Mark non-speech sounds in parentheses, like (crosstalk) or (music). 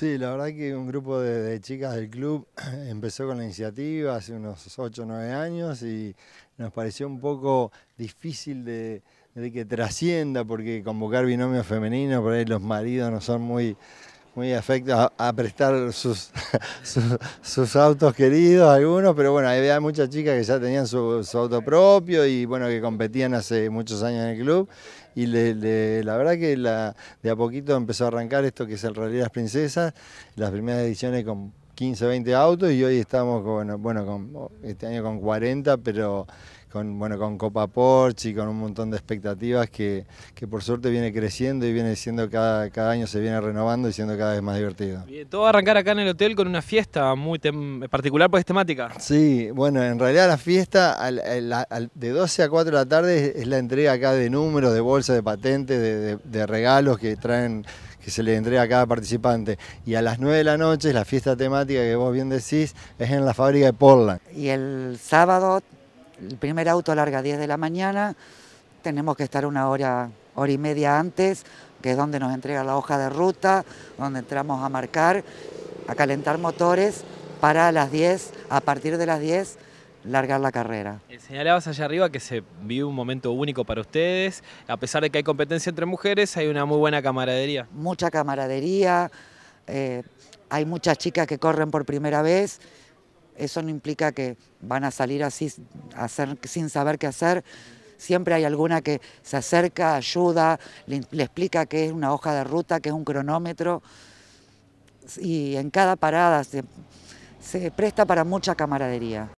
Sí, la verdad que un grupo de, chicas del club (clears throat) empezó con la iniciativa hace unos 8 o 9 años y nos pareció un poco difícil de que trascienda porque convocar binomios femeninos, por ahí los maridos no son muy muy afecto a, prestar (laughs) sus, sus, autos queridos, algunos, pero bueno, había muchas chicas que ya tenían su, auto propio y bueno, que competían hace muchos años en el club. Y la verdad que la, de a poquito empezó a arrancar esto que es el Rally de las Princesas, las primeras ediciones con 15, 20 autos y hoy estamos con, bueno, este año con 40, pero con, bueno, con Copa Porsche y con un montón de expectativas que, por suerte viene creciendo y viene siendo cada, cada, año se viene renovando y siendo cada vez más divertido. y todo va a arrancar acá en el hotel con una fiesta muy particular, pues temática. Sí, bueno, en realidad la fiesta de 12 a 4 de la tarde es, la entrega acá de números, de bolsas, de patentes, de regalos que traen que se le entrega a cada participante. Y a las 9 de la noche, la fiesta temática que vos bien decís, es en la fábrica de Portland. Y el sábado, el primer auto larga a 10 de la mañana, tenemos que estar una hora, hora y media antes, que es donde nos entrega la hoja de ruta, donde entramos a marcar, a calentar motores, para las 10, a partir de las 10 largar la carrera. Eh, señalabas allá arriba que se vive un momento único para ustedes, a pesar de que hay competencia entre mujeres, hay una muy buena camaradería. Mucha camaradería, eh, hay muchas chicas que corren por primera vez, eso no implica que van a salir así hacer, sin saber qué hacer, siempre hay alguna que se acerca, ayuda, le, explica qué es una hoja de ruta, qué es un cronómetro, y en cada parada se presta para mucha camaradería.